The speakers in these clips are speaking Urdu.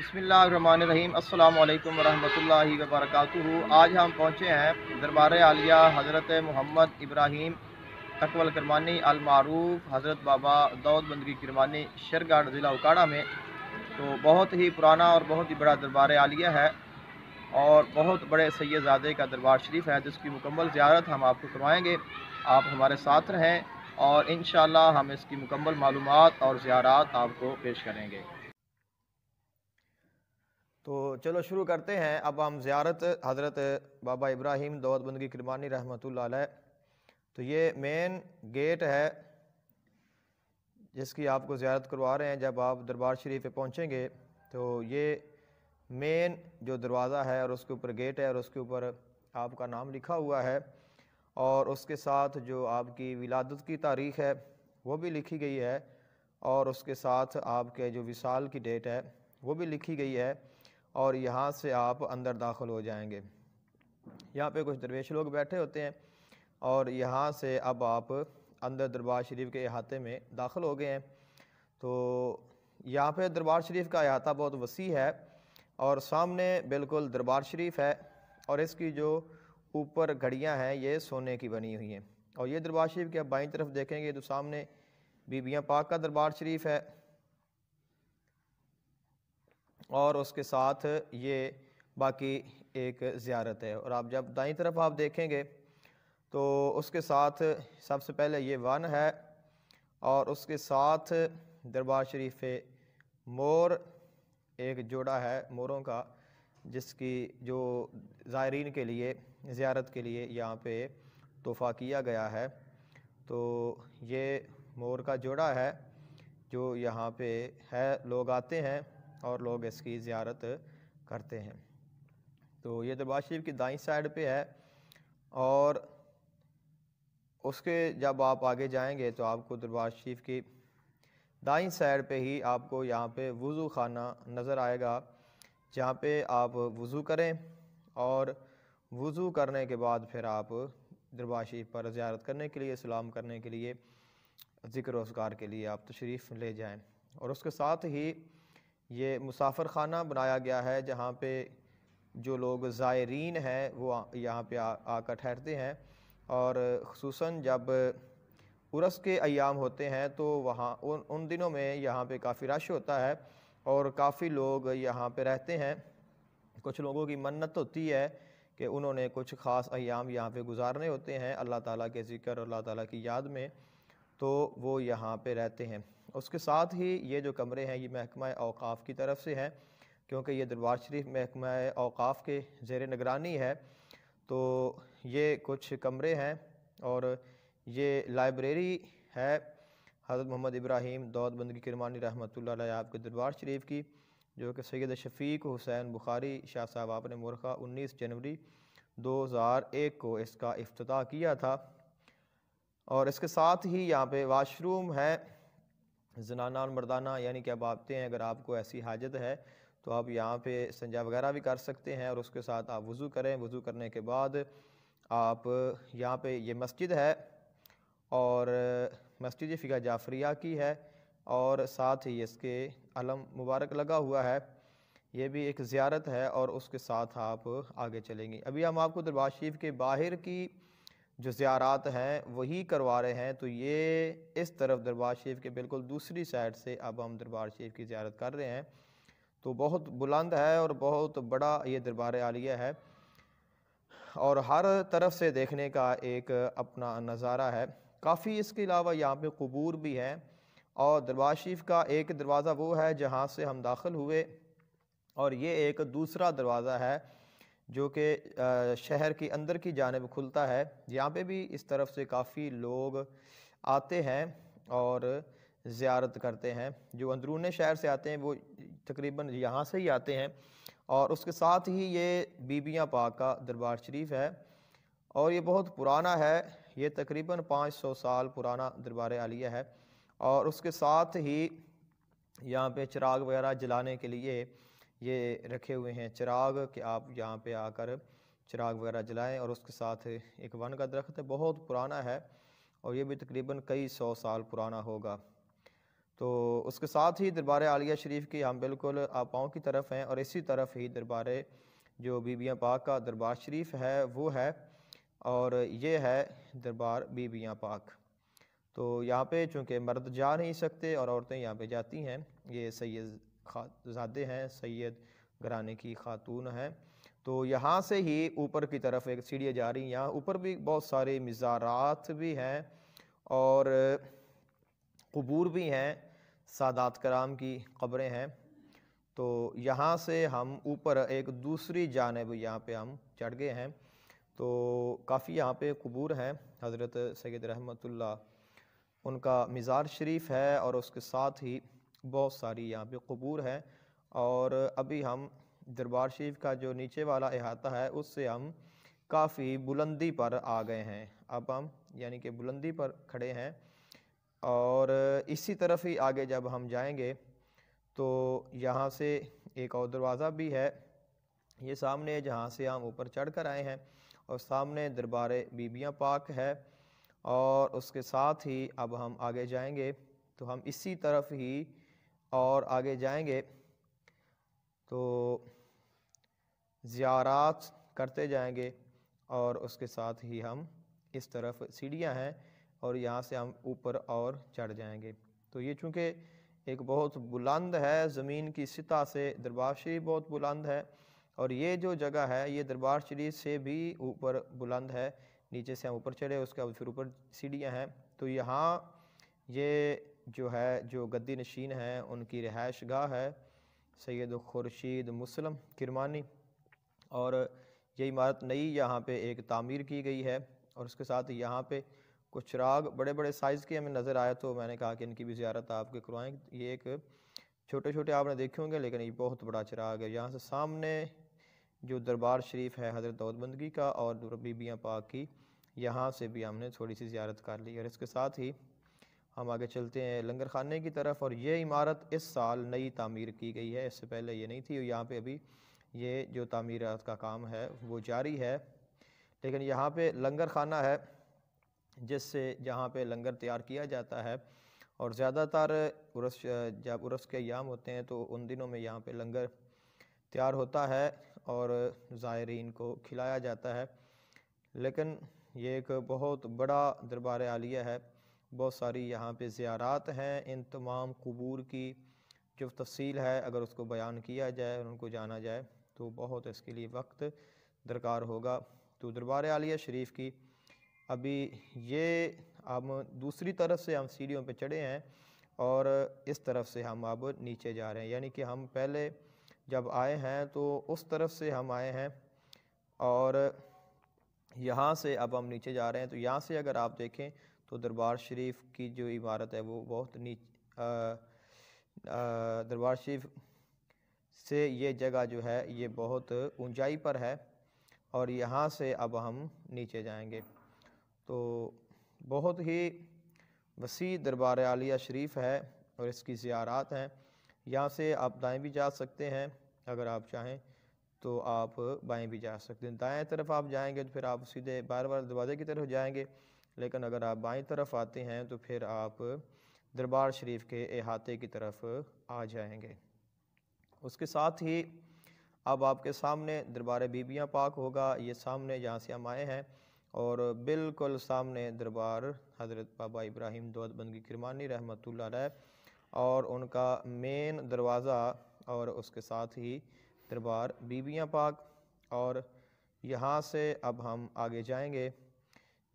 بسم اللہ الرحمن الرحیم السلام علیکم ورحمت اللہ وبرکاتہ آج ہم پہنچے ہیں دربار عالیہ حضرت محمد ابراہیم اکول کرمانی المعروف حضرت بابا دعوت بندگی کرمانی شیرگاڑ ضلع اکاڑا میں تو بہت ہی پرانا اور بہت ہی بڑا دربار عالیہ ہے اور بہت بڑے سیدزادے کا دربار شریف ہے جس کی مکمل زیارت ہم آپ کو کروائیں گے آپ ہمارے ساتھ رہیں اور انشاءاللہ ہم اس کی مکمل معلومات اور زیارات آپ کو پیش کریں گے تو چلو شروع کرتے ہیں اب ہم زیارت حضرت بابا ابراہیم دعوت بندگی کرمانی رحمۃ تو یہ مین گیٹ ہے جس کی آپ کو زیارت کروا رہے ہیں جب آپ دربار شریف پہ پہنچیں گے تو یہ مین جو دروازہ ہے اور اس کے اوپر گیٹ ہے اور اس کے اوپر آپ کا نام لکھا ہوا ہے اور اس کے ساتھ جو آپ کی ولادت کی تاریخ ہے وہ بھی لکھی گئی ہے اور اس کے ساتھ آپ کے جو وصال کی ڈیٹ ہے وہ بھی لکھی گئی ہے اور یہاں سے آپ اندر داخل ہو جائیں گے یہاں پہ کچھ درویش لوگ بیٹھے ہوتے ہیں اور یہاں سے اب آپ اندر دربار شریف کے احاطے میں داخل ہو گئے ہیں تو یہاں پہ دربار شریف کا احاطہ بہت وسیع ہے اور سامنے بالکل دربار شریف ہے اور اس کی جو اوپر گھڑیاں ہیں یہ سونے کی بنی ہوئی ہیں اور یہ دربار شریف کے بائیں طرف دیکھیں گے تو سامنے بی بیاں پاک کا دربار شریف ہے اور اس کے ساتھ یہ باقی ایک زیارت ہے اور آپ جب دائیں طرف آپ دیکھیں گے تو اس کے ساتھ سب سے پہلے یہ ون ہے اور اس کے ساتھ دربار شریف مور ایک جوڑا ہے موروں کا جس کی جو زائرین کے لیے زیارت کے لیے یہاں پہ تحفہ کیا گیا ہے تو یہ مور کا جوڑا ہے جو یہاں پہ ہے لوگ آتے ہیں اور لوگ اس کی زیارت کرتے ہیں تو یہ دربار شریف کی دائیں سائیڈ پہ ہے اور اس کے جب آپ آگے جائیں گے تو آپ کو دربار شریف کی دائیں سائیڈ پہ ہی آپ کو یہاں پہ وضو خانہ نظر آئے گا جہاں پہ آپ وضو کریں اور وضو کرنے کے بعد پھر آپ دربار شریف پر زیارت کرنے کے لیے سلام کرنے کے لیے ذکر و اذکار کے لیے آپ تشریف لے جائیں اور اس کے ساتھ ہی یہ مسافر خانہ بنایا گیا ہے جہاں پہ جو لوگ زائرین ہیں وہ یہاں پہ آ کر ٹھہرتے ہیں اور خصوصاً جب عرس کے ایام ہوتے ہیں تو وہاں ان دنوں میں یہاں پہ کافی رش ہوتا ہے اور کافی لوگ یہاں پہ رہتے ہیں کچھ لوگوں کی منت ہوتی ہے کہ انہوں نے کچھ خاص ایام یہاں پہ گزارنے ہوتے ہیں اللہ تعالیٰ کے ذکر اور اللہ تعالیٰ کی یاد میں تو وہ یہاں پہ رہتے ہیں اس کے ساتھ ہی یہ جو کمرے ہیں یہ محکمہ اوقاف کی طرف سے ہیں کیونکہ یہ دربار شریف محکمہ اوقاف کے زیر نگرانی ہے تو یہ کچھ کمرے ہیں اور یہ لائبریری ہے حضرت محمد ابراہیم دود بندگی کرمانی رحمۃ اللہ علیہ آپ کے دربار شریف کی جو کہ سید شفیق حسین بخاری شاہ صاحب آپ نے مورخہ انیس جنوری دو ہزار ایک کو اس کا افتتاح کیا تھا اور اس کے ساتھ ہی یہاں پہ واش روم ہے زنانہ اور مردانہ یعنی کہ آپ آپتے ہیں اگر آپ کو ایسی حاجت ہے تو آپ یہاں پہ سنجا وغیرہ بھی کر سکتے ہیں اور اس کے ساتھ آپ وضو کریں وضو کرنے کے بعد آپ یہاں پہ یہ مسجد ہے اور مسجد فقہ جعفریہ کی ہے اور ساتھ ہی اس کے علم مبارک لگا ہوا ہے یہ بھی ایک زیارت ہے اور اس کے ساتھ آپ آگے چلیں گی ابھی ہم آپ کو دربار شریف کے باہر کی جو زیارات ہیں وہی کروا رہے ہیں تو یہ اس طرف دربار شریف کے بالکل دوسری سائڈ سے اب ہم دربار شریف کی زیارت کر رہے ہیں تو بہت بلند ہے اور بہت بڑا یہ دربار عالیہ ہے اور ہر طرف سے دیکھنے کا ایک اپنا نظارہ ہے کافی اس کے علاوہ یہاں پہ قبور بھی ہیں اور دربار شریف کا ایک دروازہ وہ ہے جہاں سے ہم داخل ہوئے اور یہ ایک دوسرا دروازہ ہے جو کہ شہر کے اندر کی جانب کھلتا ہے یہاں پہ بھی اس طرف سے کافی لوگ آتے ہیں اور زیارت کرتے ہیں جو اندرون شہر سے آتے ہیں وہ تقریباً یہاں سے ہی آتے ہیں اور اس کے ساتھ ہی یہ بیبیاں پاک کا دربار شریف ہے اور یہ بہت پرانا ہے یہ تقریباً پانچ سو سال پرانا دربار عالیہ ہے اور اس کے ساتھ ہی یہاں پہ چراغ وغیرہ جلانے کے لیے یہ رکھے ہوئے ہیں چراغ کہ آپ یہاں پہ آ کر چراغ وغیرہ جلائیں اور اس کے ساتھ ایک ون کا درخت ہے بہت پرانا ہے اور یہ بھی تقریباً کئی سو سال پرانا ہوگا تو اس کے ساتھ ہی دربار عالیہ شریف کی ہم بالکل آپاؤں کی طرف ہیں اور اسی طرف ہی دربار جو بیبیاں پاک کا دربار شریف ہے وہ ہے اور یہ ہے دربار بیبیاں پاک تو یہاں پہ چونکہ مرد جا نہیں سکتے اور عورتیں یہاں پہ جاتی ہیں یہ سید زادے ہیں سید گھرانے کی خاتون ہیں تو یہاں سے ہی اوپر کی طرف ایک سیڑھی جا رہی ہیں اوپر بھی بہت سارے مزارات بھی ہیں اور قبور بھی ہیں سادات کرام کی قبریں ہیں تو یہاں سے ہم اوپر ایک دوسری جانب یہاں پہ ہم چڑھ گئے ہیں تو کافی یہاں پہ قبور ہیں حضرت سید رحمت اللہ ان کا مزار شریف ہے اور اس کے ساتھ ہی بہت ساری یہاں پہ قبور ہیں اور ابھی ہم دربار شریف کا جو نیچے والا احاطہ ہے اس سے ہم کافی بلندی پر آ گئے ہیں اب ہم یعنی کہ بلندی پر کھڑے ہیں اور اسی طرف ہی آگے جب ہم جائیں گے تو یہاں سے ایک اور دروازہ بھی ہے یہ سامنے جہاں سے ہم اوپر چڑھ کر آئے ہیں اور سامنے دربار بیبیاں پاک ہے اور اس کے ساتھ ہی اب ہم آگے جائیں گے تو ہم اسی طرف ہی اور آگے جائیں گے تو زیارات کرتے جائیں گے اور اس کے ساتھ ہی ہم اس طرف سیڑھیاں ہیں اور یہاں سے ہم اوپر اور چڑھ جائیں گے تو یہ چونکہ ایک بہت بلند ہے زمین کی سطح سے دربار شریف بہت بلند ہے اور یہ جو جگہ ہے یہ دربار شریف سے بھی اوپر بلند ہے نیچے سے ہم اوپر چڑھے اس کے پھر اوپر سیڑھیاں ہیں تو یہاں یہ جو ہے جو گدی نشین ہیں ان کی رہائش گاہ ہے سید خورشید مسلم کرمانی اور یہ عمارت نئی یہاں پہ ایک تعمیر کی گئی ہے اور اس کے ساتھ یہاں پہ کچھ چراغ بڑے بڑے سائز کے ہمیں نظر آیا تو میں نے کہا کہ ان کی بھی زیارت آپ کے کروائیں یہ ایک چھوٹے چھوٹے آپ نے دیکھے ہوں گے لیکن یہ بہت بڑا چراغ ہے یہاں سے سامنے جو دربار شریف ہے حضرت دعود بندگی کا اور بیبیاں پاک کی یہاں سے بھی ہم نے تھوڑی سی زیارت کر لی اور اس کے ساتھ ہی ہم آگے چلتے ہیں لنگر خانے کی طرف اور یہ عمارت اس سال نئی تعمیر کی گئی ہے اس سے پہلے یہ نہیں تھی اور یہاں پہ ابھی یہ جو تعمیرات کا کام ہے وہ جاری ہے لیکن یہاں پہ لنگر خانہ ہے جس سے جہاں پہ لنگر تیار کیا جاتا ہے اور زیادہ عرس جب عرس کے ایام ہوتے ہیں تو ان دنوں میں یہاں پہ لنگر تیار ہوتا ہے اور زائرین کو کھلایا جاتا ہے لیکن یہ ایک بہت بڑا دربار عالیہ ہے بہت ساری یہاں پہ زیارات ہیں ان تمام قبور کی جو تفصیل ہے اگر اس کو بیان کیا جائے اور ان کو جانا جائے تو بہت اس کے لیے وقت درکار ہوگا تو دربار عالیہ شریف کی ابھی یہ ہم دوسری طرف سے ہم سیڑھیوں پہ چڑھے ہیں اور اس طرف سے ہم اب نیچے جا رہے ہیں یعنی کہ ہم پہلے جب آئے ہیں تو اس طرف سے ہم آئے ہیں اور یہاں سے اب ہم نیچے جا رہے ہیں تو یہاں سے اگر آپ دیکھیں تو دربار شریف کی جو عمارت ہے وہ بہت نیچ دربار شریف سے یہ جگہ جو ہے یہ بہت اونچائی پر ہے اور یہاں سے اب ہم نیچے جائیں گے تو بہت ہی وسیع دربار عالیہ شریف ہے اور اس کی زیارات ہیں یہاں سے آپ دائیں بھی جا سکتے ہیں اگر آپ چاہیں تو آپ بائیں بھی جا سکتے ہیں دائیں طرف آپ جائیں گے تو پھر آپ سیدھے بار بار دروازے کی طرف جائیں گے لیکن اگر آپ بائیں طرف آتے ہیں تو پھر آپ دربار شریف کے احاطے کی طرف آ جائیں گے اس کے ساتھ ہی اب آپ کے سامنے دربار بیبیاں پاک ہوگا یہ سامنے جہاں سے ہم آئے ہیں اور بالکل سامنے دربار حضرت بابا ابراہیم دولت بندگی کرمانی رحمۃ اللہ علیہ اور ان کا مین دروازہ اور اس کے ساتھ ہی دربار بیبیاں پاک اور یہاں سے اب ہم آگے جائیں گے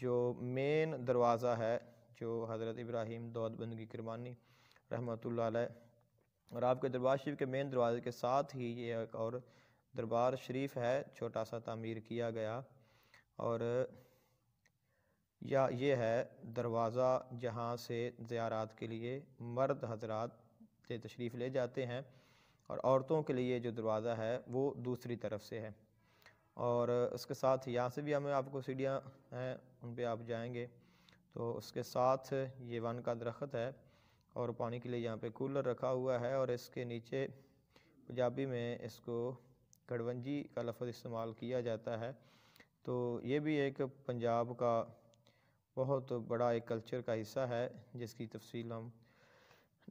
جو مین دروازہ ہے جو حضرت ابراہیم دود بندگی قربانی رحمۃ اللہ علیہ اور آپ کے دربار شریف کے مین دروازے کے ساتھ ہی یہ ایک اور دربار شریف ہے چھوٹا سا تعمیر کیا گیا اور یا یہ ہے دروازہ جہاں سے زیارات کے لیے مرد حضرات تشریف لے جاتے ہیں اور عورتوں کے لیے جو دروازہ ہے وہ دوسری طرف سے ہے اور اس کے ساتھ یہاں سے بھی ہمیں آپ کو سیڑھیاں ہیں ان پہ آپ جائیں گے تو اس کے ساتھ یہ ون کا درخت ہے اور پانی کے لیے یہاں پہ کولر رکھا ہوا ہے اور اس کے نیچے پنجابی میں اس کو گڑبنجی کا لفظ استعمال کیا جاتا ہے تو یہ بھی ایک پنجاب کا بہت بڑا ایک کلچر کا حصہ ہے جس کی تفصیل ہم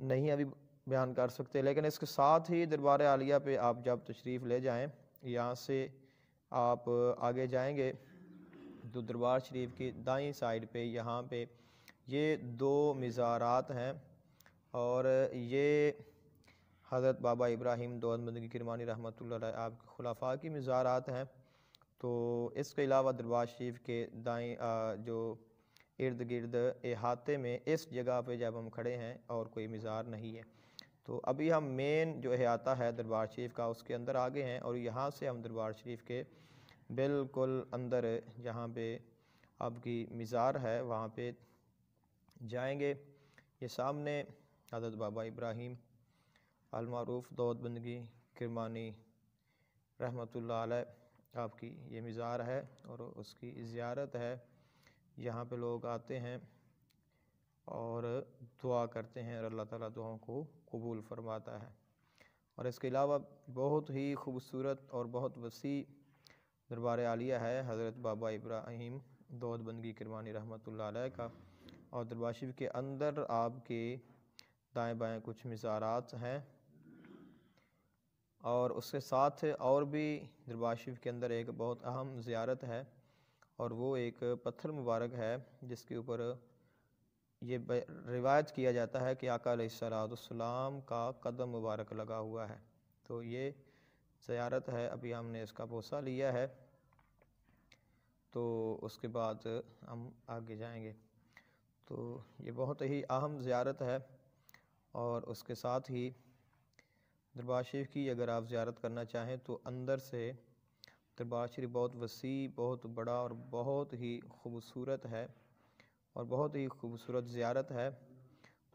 نہیں ابھی بیان کر سکتے لیکن اس کے ساتھ ہی دربار عالیہ پہ آپ جب تشریف لے جائیں یہاں سے آپ آگے جائیں گے تو دربار شریف کی دائیں سائیڈ پہ یہاں پہ یہ دو مزارات ہیں اور یہ حضرت بابا ابراہیم دولت مدنگی کرمانی رحمۃ اللہ علیہ آپ کے خلافہ کی مزارات ہیں تو اس کے علاوہ دربار شریف کے دائیں جو ارد گرد احاطے میں اس جگہ پہ جب ہم کھڑے ہیں اور کوئی مزار نہیں ہے تو ابھی ہم مین جو ہے آتا ہے دربار شریف کا اس کے اندر آگے ہیں اور یہاں سے ہم دربار شریف کے بالکل اندر جہاں پہ آپ کی مزار ہے وہاں پہ جائیں گے یہ سامنے حضرت بابا ابراہیم المعروف دود بندگی کرمانی رحمۃ اللہ علیہ آپ کی یہ مزار ہے اور اس کی زیارت ہے یہاں پہ لوگ آتے ہیں اور دعا کرتے ہیں اور اللہ تعالیٰ دعاؤں کو قبول فرماتا ہے اور اس کے علاوہ بہت ہی خوبصورت اور بہت وسیع دربار عالیہ ہے حضرت بابا ابراہیم دود بندگی کرمانی رحمۃ اللہ علیہ کا اور دربار شریف کے اندر آپ کے دائیں بائیں کچھ مزارات ہیں اور اس کے ساتھ اور بھی دربار شریف کے اندر ایک بہت اہم زیارت ہے اور وہ ایک پتھر مبارک ہے جس کے اوپر یہ روایت کیا جاتا ہے کہ آقا علیہ السلام السلام کا قدم مبارک لگا ہوا ہے تو یہ زیارت ہے ابھی ہم نے اس کا بوسہ لیا ہے تو اس کے بعد ہم آگے جائیں گے تو یہ بہت ہی اہم زیارت ہے اور اس کے ساتھ ہی شریف کی اگر آپ زیارت کرنا چاہیں تو اندر سے شریف بہت وسیع بہت بڑا اور بہت ہی خوبصورت ہے اور بہت ہی خوبصورت زیارت ہے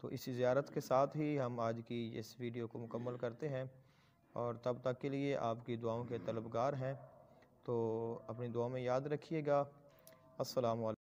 تو اسی زیارت کے ساتھ ہی ہم آج کی اس ویڈیو کو مکمل کرتے ہیں اور تب تک کے لیے آپ کی دعاؤں کے طلبگار ہیں تو اپنی دعا میں یاد رکھیے گا السلام علیکم